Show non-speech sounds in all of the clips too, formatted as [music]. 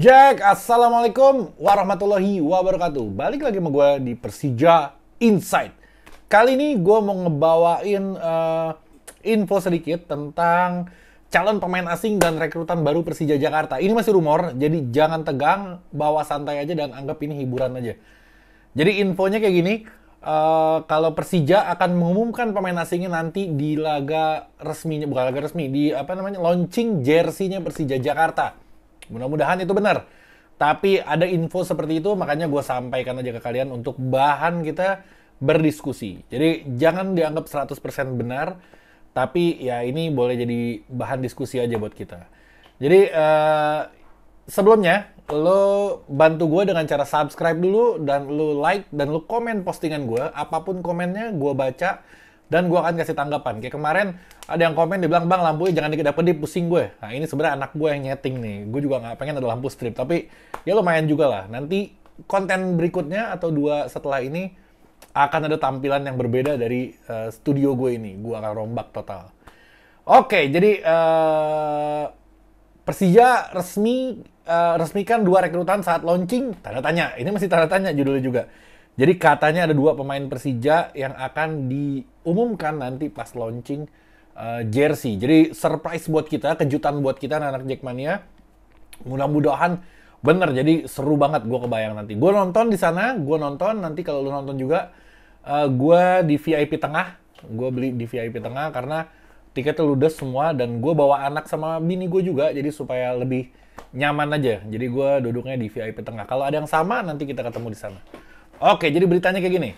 Jack, Assalamualaikum warahmatullahi wabarakatuh. Balik lagi sama gue di Persija Insight. Kali ini gue mau ngebawain uh, info sedikit tentang calon pemain asing dan rekrutan baru Persija Jakarta. Ini masih rumor, jadi jangan tegang, bawa santai aja dan anggap ini hiburan aja. Jadi infonya kayak gini, uh, kalau Persija akan mengumumkan pemain asingnya nanti di laga resminya, bukan laga resmi, di apa namanya, launching jersinya Persija Jakarta Mudah-mudahan itu benar. Tapi ada info seperti itu, makanya gue sampaikan aja ke kalian untuk bahan kita berdiskusi. Jadi jangan dianggap 100% benar, tapi ya ini boleh jadi bahan diskusi aja buat kita. Jadi uh, sebelumnya, lo bantu gue dengan cara subscribe dulu, dan lo like, dan lo komen postingan gue. Apapun komennya, gue baca dan gue akan kasih tanggapan. Kayak kemarin ada yang komen dibilang, bang lampunya jangan dikeda di pusing gue. Nah ini sebenarnya anak gue yang nyeting nih. Gue juga nggak pengen ada lampu strip, tapi ya lumayan juga lah. Nanti konten berikutnya atau dua setelah ini akan ada tampilan yang berbeda dari uh, studio gue ini. Gue akan rombak total. Oke, jadi uh, Persija resmi uh, resmikan dua rekrutan saat launching. Tanda tanya, ini masih tanda tanya judulnya juga. Jadi katanya ada dua pemain Persija yang akan diumumkan nanti pas launching uh, jersey. Jadi surprise buat kita, kejutan buat kita anak Jackmania. Mudah-mudahan bener. Jadi seru banget gue kebayang nanti. Gue nonton di sana, gue nonton nanti kalau lu nonton juga, uh, eh, gue di VIP tengah. Gue beli di VIP tengah karena tiket ludes semua dan gue bawa anak sama bini gue juga. Jadi supaya lebih nyaman aja. Jadi gue duduknya di VIP tengah. Kalau ada yang sama nanti kita ketemu di sana. Oke, jadi beritanya kayak gini.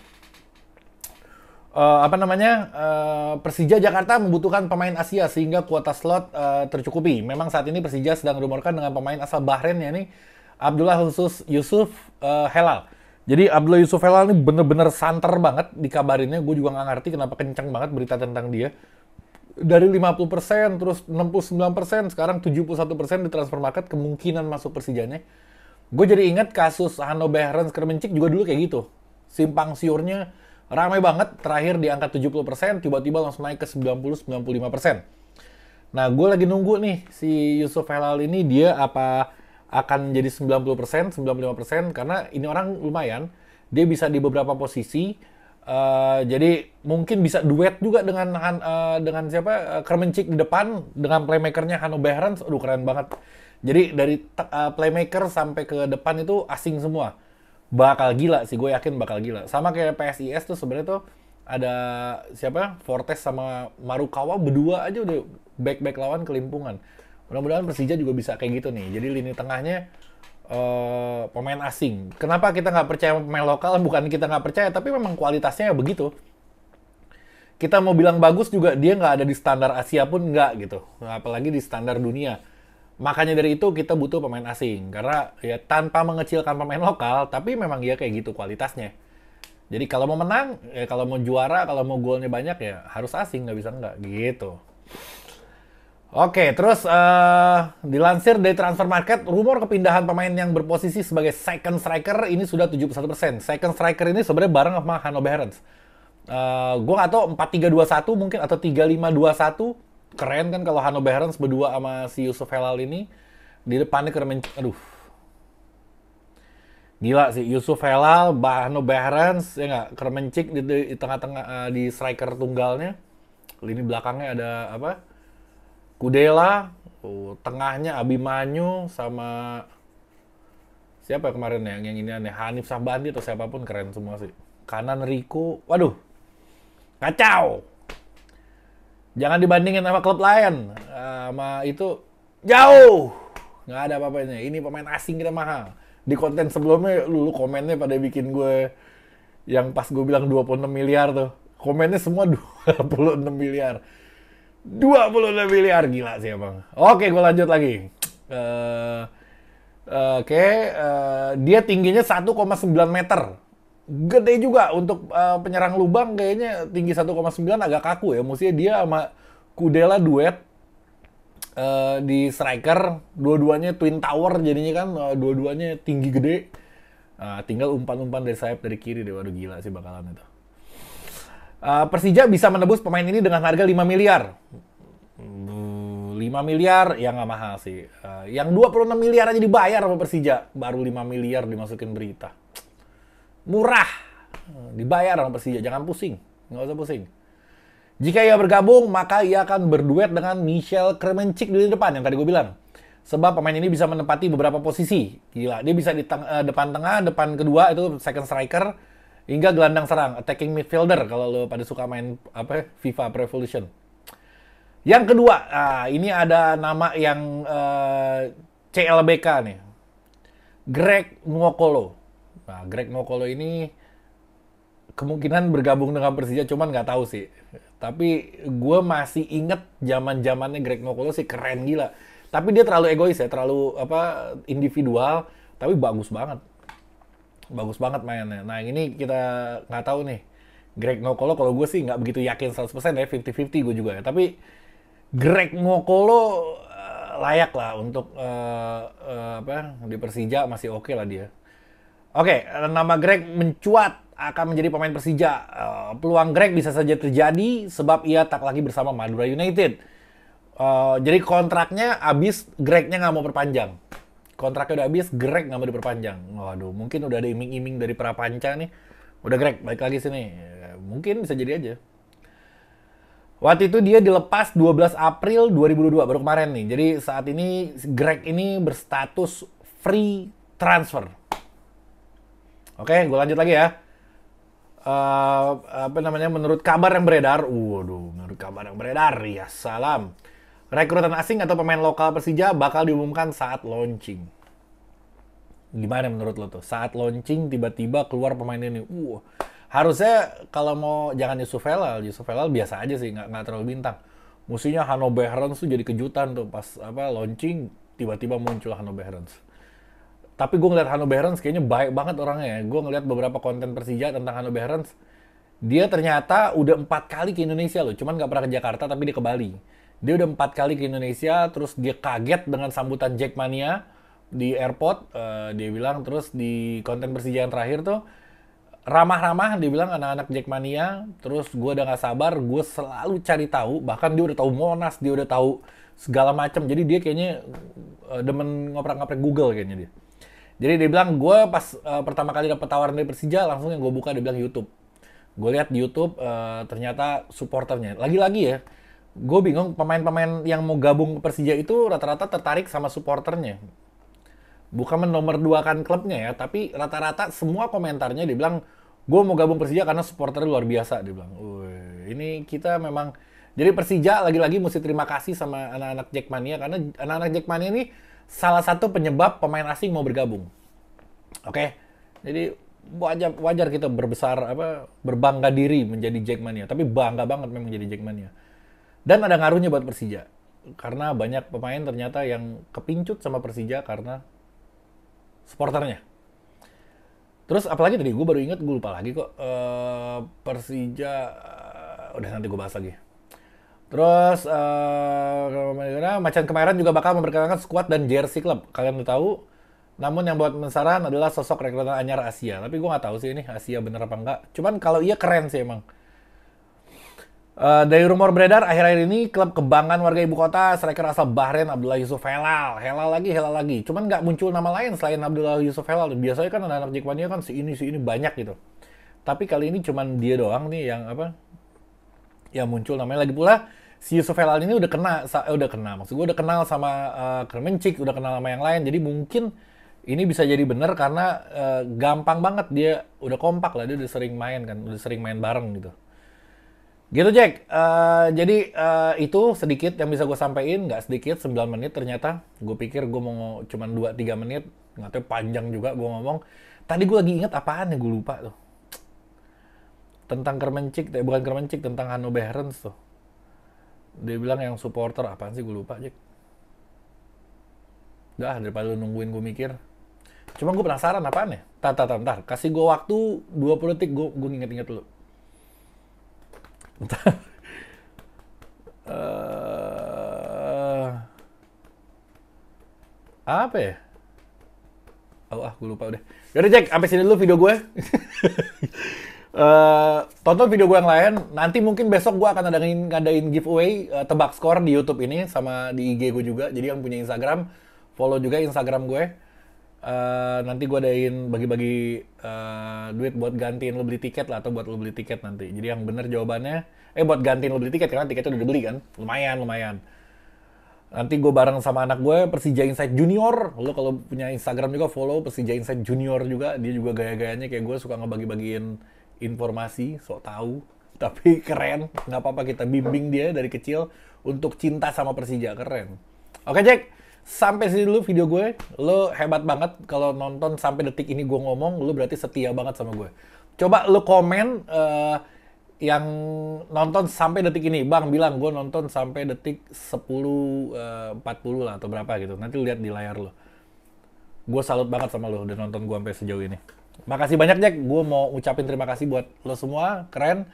Uh, apa namanya uh, Persija Jakarta membutuhkan pemain Asia sehingga kuota slot uh, tercukupi. Memang saat ini Persija sedang rumorkan dengan pemain asal Bahrain ya nih Abdullah Khusus Yusuf uh, Helal. Jadi Abdullah Yusuf Helal ini bener-bener santer banget dikabarinnya. Gue juga nggak ngerti kenapa kencang banget berita tentang dia. Dari 50% terus 69% sekarang 71% di transfer market kemungkinan masuk Persijanya Gue jadi inget kasus Hanno Behrens Kermencik juga dulu kayak gitu. Simpang siurnya ramai banget, terakhir di angka 70%, tiba-tiba langsung naik ke 90-95%. Nah, gue lagi nunggu nih si Yusuf Helal ini dia apa akan jadi 90%, 95% karena ini orang lumayan, dia bisa di beberapa posisi. Uh, jadi mungkin bisa duet juga dengan uh, dengan siapa uh, di depan dengan playmakernya Hanno Behrens. Aduh keren banget. Jadi dari uh, playmaker sampai ke depan itu asing semua. Bakal gila sih, gue yakin bakal gila. Sama kayak PSIS tuh sebenarnya tuh ada siapa? Fortes sama Marukawa berdua aja udah back-back lawan kelimpungan. Mudah-mudahan Persija juga bisa kayak gitu nih. Jadi lini tengahnya uh, pemain asing. Kenapa kita nggak percaya pemain lokal? Bukan kita nggak percaya, tapi memang kualitasnya ya begitu. Kita mau bilang bagus juga dia nggak ada di standar Asia pun nggak gitu. Apalagi di standar dunia Makanya dari itu kita butuh pemain asing karena ya tanpa mengecilkan pemain lokal, tapi memang dia ya kayak gitu kualitasnya. Jadi kalau mau menang, ya kalau mau juara, kalau mau golnya banyak ya harus asing nggak bisa nggak gitu. Oke, terus uh, dilansir dari Transfer Market, rumor kepindahan pemain yang berposisi sebagai second striker ini sudah 71%. Second striker ini sebenarnya bareng sama Hanno Behrens. Uh, eh, gue nggak tahu 4-3-2-1 mungkin atau 3-5-2-1 keren kan kalau Hano Behrens berdua sama si Yusuf Helal ini di depannya keren aduh gila sih Yusuf Helal, Bahno Behrens ya nggak Kermencik di, tengah-tengah uh, di striker tunggalnya lini belakangnya ada apa Kudela oh, tengahnya Abimanyu sama siapa ya kemarin ya yang ini aneh Hanif Sabandi atau siapapun keren semua sih kanan Riku, waduh kacau Jangan dibandingin sama klub lain. Uh, sama itu jauh. Nggak ada apa-apanya. Ini pemain asing kita mahal. Di konten sebelumnya lu, lu komennya pada bikin gue yang pas gue bilang 26 miliar tuh. Komennya semua 26 [laughs] miliar. 26 miliar gila sih emang. Oke, gue lanjut lagi. Uh, Oke, okay, uh, dia tingginya 1,9 meter gede juga untuk uh, penyerang lubang kayaknya tinggi 1,9 agak kaku ya. Maksudnya dia sama Kudela duet uh, di striker, dua-duanya twin tower jadinya kan uh, dua-duanya tinggi gede. Uh, tinggal umpan-umpan dari sayap dari kiri deh, waduh gila sih bakalan itu. Uh, Persija bisa menebus pemain ini dengan harga 5 miliar. 5 hmm, miliar ya nggak mahal sih. Uh, yang 26 miliar aja dibayar sama Persija, baru 5 miliar dimasukin berita murah. Dibayar sama Persija, jangan pusing. Nggak usah pusing. Jika ia bergabung, maka ia akan berduet dengan Michel Kremencik di depan yang tadi gue bilang. Sebab pemain ini bisa menempati beberapa posisi. Gila, dia bisa di teng eh, depan tengah, depan kedua itu second striker, hingga gelandang serang, attacking midfielder kalau lo pada suka main apa FIFA Revolution. Yang kedua, nah, ini ada nama yang uh, eh, CLBK nih. Greg Nwokolo. Nah, Greg Nokolo ini kemungkinan bergabung dengan Persija, cuman nggak tahu sih. Tapi gue masih inget zaman zamannya Greg Nokolo sih keren gila. Tapi dia terlalu egois ya, terlalu apa individual, tapi bagus banget. Bagus banget mainnya. Nah ini kita nggak tahu nih. Greg Nokolo kalau gue sih nggak begitu yakin 100% ya, 50-50 gue juga ya. Tapi Greg Nokolo eh, layak lah untuk uh, uh, apa di Persija masih oke okay lah dia. Oke, okay, nama Greg mencuat akan menjadi pemain Persija. Uh, peluang Greg bisa saja terjadi sebab ia tak lagi bersama Madura United. Uh, jadi kontraknya habis, Gregnya nggak mau perpanjang. Kontraknya udah habis, Greg nggak mau diperpanjang. Waduh, mungkin udah ada iming-iming dari para nih. Udah Greg, balik lagi sini. Eh, mungkin bisa jadi aja. Waktu itu dia dilepas 12 April 2022, baru kemarin nih. Jadi saat ini Greg ini berstatus free transfer Oke, gue lanjut lagi ya. Uh, apa namanya menurut kabar yang beredar, waduh, menurut kabar yang beredar, ya salam. Rekrutan asing atau pemain lokal Persija bakal diumumkan saat launching. Gimana menurut lo tuh? Saat launching tiba-tiba keluar pemain ini. Uh, harusnya kalau mau jangan Yusuf Velal, Yusuf Velal biasa aja sih, nggak nggak terlalu bintang. Musuhnya Hanno Behrens tuh jadi kejutan tuh pas apa launching tiba-tiba muncul Hanno Behrens tapi gue ngeliat Hanno Behrens kayaknya baik banget orangnya ya. Gue ngeliat beberapa konten Persija tentang Hanno Behrens. Dia ternyata udah empat kali ke Indonesia loh. Cuman gak pernah ke Jakarta tapi dia ke Bali. Dia udah empat kali ke Indonesia. Terus dia kaget dengan sambutan Jackmania di airport. Uh, dia bilang terus di konten Persija yang terakhir tuh ramah-ramah dia bilang anak-anak Jackmania terus gue udah gak sabar gue selalu cari tahu bahkan dia udah tahu Monas dia udah tahu segala macam jadi dia kayaknya uh, demen ngoprek-ngoprek Google kayaknya dia jadi dia bilang gue pas uh, pertama kali dapet tawaran dari Persija langsung yang gue buka dia bilang YouTube. Gue lihat di YouTube uh, ternyata supporternya lagi-lagi ya. Gue bingung pemain-pemain yang mau gabung ke Persija itu rata-rata tertarik sama supporternya. Bukan dua kan klubnya ya, tapi rata-rata semua komentarnya dia bilang gue mau gabung Persija karena supporter luar biasa dia bilang. ini kita memang jadi Persija lagi-lagi mesti terima kasih sama anak-anak Jackmania karena anak-anak Jackmania ini salah satu penyebab pemain asing mau bergabung. Oke, okay? jadi wajar wajar kita berbesar apa berbangga diri menjadi Jackmania, tapi bangga banget memang jadi Jackmania. Dan ada ngaruhnya buat Persija karena banyak pemain ternyata yang kepincut sama Persija karena supporternya. Terus apalagi tadi gue baru inget gue lupa lagi kok uh, Persija uh, udah nanti gue bahas lagi. Terus uh, Macan Kemayoran juga bakal memperkenalkan squad dan jersey klub. Kalian udah tahu. Namun yang buat mensaran adalah sosok rekrutan anyar Asia. Tapi gue nggak tahu sih ini Asia bener apa enggak. Cuman kalau iya keren sih emang. Uh, dari rumor beredar akhir-akhir ini klub kebanggaan warga ibu kota striker asal Bahrain Abdullah Yusuf Helal, Helal lagi, Helal lagi. Cuman nggak muncul nama lain selain Abdullah Yusuf Helal. Biasanya kan anak-anak Jackmania kan si ini si ini banyak gitu. Tapi kali ini cuman dia doang nih yang apa? Yang muncul namanya lagi pula si Yusuf Helal ini udah kena, eh, udah kena, maksud gue udah kenal sama uh, eh, Kermencik, udah kenal sama yang lain, jadi mungkin ini bisa jadi bener karena uh, gampang banget dia udah kompak lah, dia udah sering main kan, udah sering main bareng gitu. Gitu Jack, uh, jadi uh, itu sedikit yang bisa gue sampaikan, nggak sedikit, 9 menit ternyata. Gue pikir gue mau cuma 2-3 menit, nggak tahu panjang juga gue ngomong. Tadi gue lagi inget apaan ya, gue lupa tuh. Tentang Kermencik, bukan Kermencik, tentang Hanno Behrens tuh dia bilang yang supporter apa sih gue lupa Jack dah daripada lu nungguin gue mikir cuma gue penasaran apaan ya Tantar, tantar, tantar kasih gue waktu 20 detik gue gue inget-inget dulu Bentar. [laughs] uh, apa ya? Oh ah, gue lupa udah. Yaudah Jack, sampai sini dulu video gue. [laughs] Uh, tonton video gue yang lain. Nanti mungkin besok gue akan ngadain, ngadain giveaway uh, tebak skor di YouTube ini sama di IG gue juga. Jadi yang punya Instagram, follow juga Instagram gue. Uh, nanti gue adain bagi-bagi uh, duit buat gantiin lo beli tiket lah atau buat lo beli tiket nanti. Jadi yang bener jawabannya, eh buat gantiin lo beli tiket karena tiketnya udah dibeli kan. Lumayan, lumayan. Nanti gue bareng sama anak gue Persija Insight Junior. Lo kalau punya Instagram juga follow Persija Insight Junior juga. Dia juga gaya-gayanya kayak gue suka ngebagi-bagiin informasi, sok tahu, [laughs] tapi keren. Nggak apa-apa kita bimbing dia dari kecil untuk cinta sama Persija, keren. Oke Jack, sampai sini dulu video gue. Lo hebat banget kalau nonton sampai detik ini gue ngomong, lo berarti setia banget sama gue. Coba lo komen uh, yang nonton sampai detik ini. Bang bilang gue nonton sampai detik 10, uh, 40 lah atau berapa gitu. Nanti lihat di layar lo. Gue salut banget sama lo udah nonton gue sampai sejauh ini. Makasih banyak Jack, gue mau ucapin terima kasih buat lo semua, keren.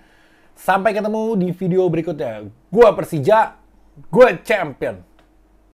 Sampai ketemu di video berikutnya. Gue Persija, gue champion.